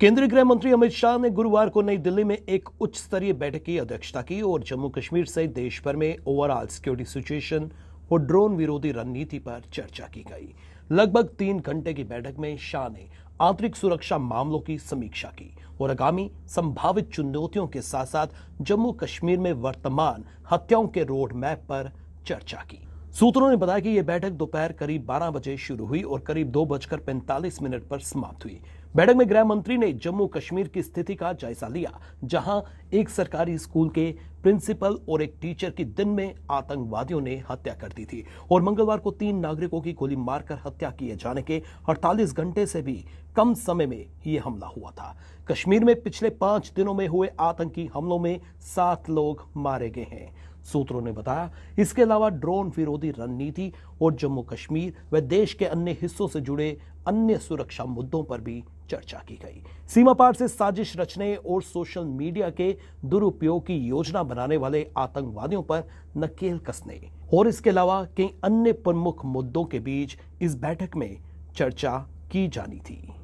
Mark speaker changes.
Speaker 1: केंद्रीय गृह मंत्री अमित शाह ने गुरुवार को नई दिल्ली में एक उच्च स्तरीय बैठक की अध्यक्षता की और जम्मू कश्मीर सहित देश भर में ओवरऑल सिक्योरिटी सिचुएशन और ड्रोन विरोधी रणनीति पर चर्चा की गई लगभग तीन घंटे की बैठक में शाह ने आंतरिक सुरक्षा मामलों की समीक्षा की और आगामी संभावित चुनौतियों के साथ साथ जम्मू कश्मीर में वर्तमान हत्याओं के रोड मैप पर चर्चा की सूत्रों ने बताया कि यह बैठक दोपहर करीब 12 बजे शुरू हुई और करीब दो बजकर पैंतालीस मिनट पर समाप्त हुई बैठक में गृह मंत्री ने जम्मू कश्मीर की स्थिति का जायजा लिया जहां एक सरकारी स्कूल के प्रिंसिपल और एक टीचर की दिन में आतंकवादियों ने हत्या कर दी थी और मंगलवार को तीन नागरिकों की गोली मारकर हत्या किए जाने के 48 घंटे से भी कम समय में ये हमला हुआ था कश्मीर में पिछले पांच दिनों में हुए आतंकी हमलों में सात लोग मारे गए हैं सूत्रों ने बताया इसके अलावा ड्रोन विरोधी रणनीति और जम्मू कश्मीर व देश के अन्य हिस्सों से जुड़े अन्य सुरक्षा मुद्दों पर भी चर्चा की गई सीमा पार से साजिश रचने और सोशल मीडिया के दुरुपयोग की योजना बनाने वाले आतंकवादियों पर नकेल कसने और इसके अलावा कई अन्य प्रमुख मुद्दों के बीच इस बैठक में चर्चा की जानी थी